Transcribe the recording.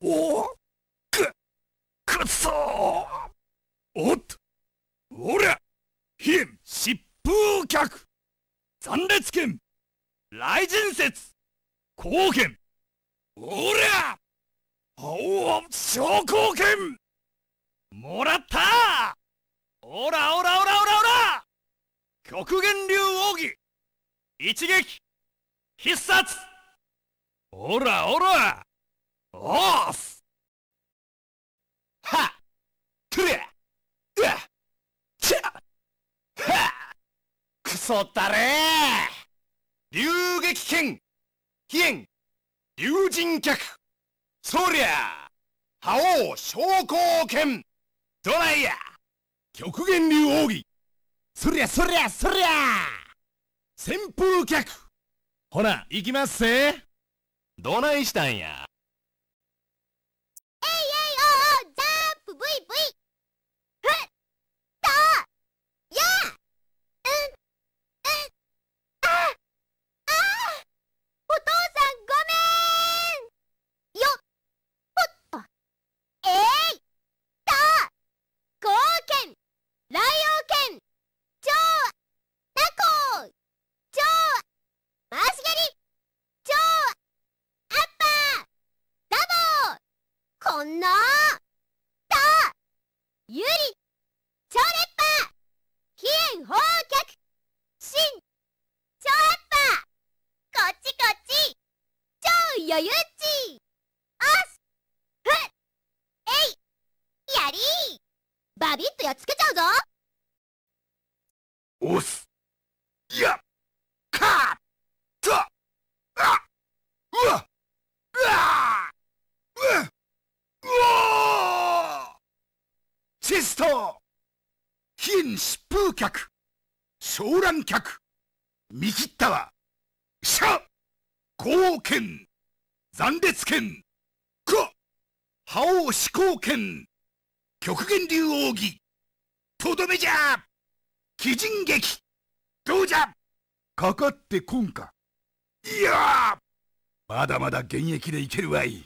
おく、くっそおっと、おりゃ、飛燕疾風客残烈剣雷神説光剣おりゃ青昇降剣もらったおらおらおらおらおら極限流奥義一撃必殺おらおら off! Ha! Tre! Uh! Cha! Ha! くそったれー流撃剣飛燕竜神脚そりゃ覇王昇降剣ドライヤ極限流奥義そりゃそりゃそりゃ旋風脚ほな行きますせどないしたんやこんなとゆり超熱波飛燕放客新超熱波こっちこっち超余裕っちおしふっえいやりバビッとやっつけちゃうぞおすやっした飛燕疾風客騒乱客見切ったわシャ豪剣残烈剣ク覇王始皇剣極限流奥義とどめじゃ鬼人劇どうじゃかかってこんかいやまだまだ現役でいけるわい